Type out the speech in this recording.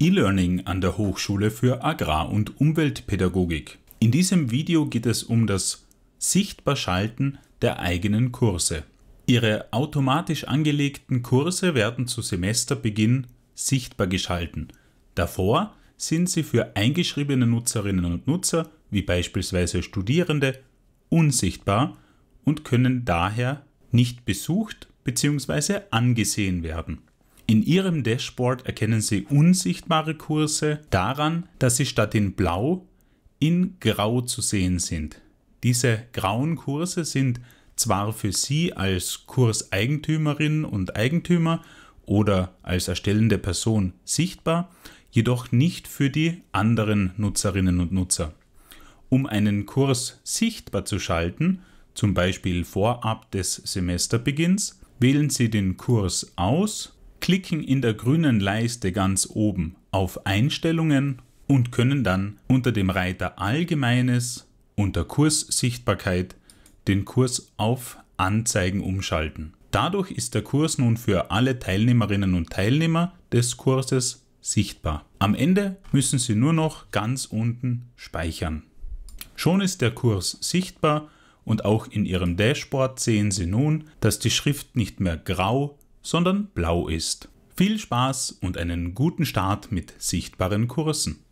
E-Learning an der Hochschule für Agrar- und Umweltpädagogik. In diesem Video geht es um das sichtbar Schalten der eigenen Kurse. Ihre automatisch angelegten Kurse werden zu Semesterbeginn sichtbar geschalten. Davor sind sie für eingeschriebene Nutzerinnen und Nutzer, wie beispielsweise Studierende, unsichtbar und können daher nicht besucht bzw. angesehen werden. In Ihrem Dashboard erkennen Sie unsichtbare Kurse daran, dass sie statt in Blau in Grau zu sehen sind. Diese grauen Kurse sind zwar für Sie als Kurseigentümerin und Eigentümer oder als erstellende Person sichtbar, jedoch nicht für die anderen Nutzerinnen und Nutzer. Um einen Kurs sichtbar zu schalten, zum Beispiel vorab des Semesterbeginns, wählen Sie den Kurs aus klicken in der grünen Leiste ganz oben auf Einstellungen und können dann unter dem Reiter Allgemeines unter Kurssichtbarkeit den Kurs auf Anzeigen umschalten. Dadurch ist der Kurs nun für alle Teilnehmerinnen und Teilnehmer des Kurses sichtbar. Am Ende müssen Sie nur noch ganz unten speichern. Schon ist der Kurs sichtbar und auch in Ihrem Dashboard sehen Sie nun, dass die Schrift nicht mehr grau, sondern blau ist. Viel Spaß und einen guten Start mit sichtbaren Kursen!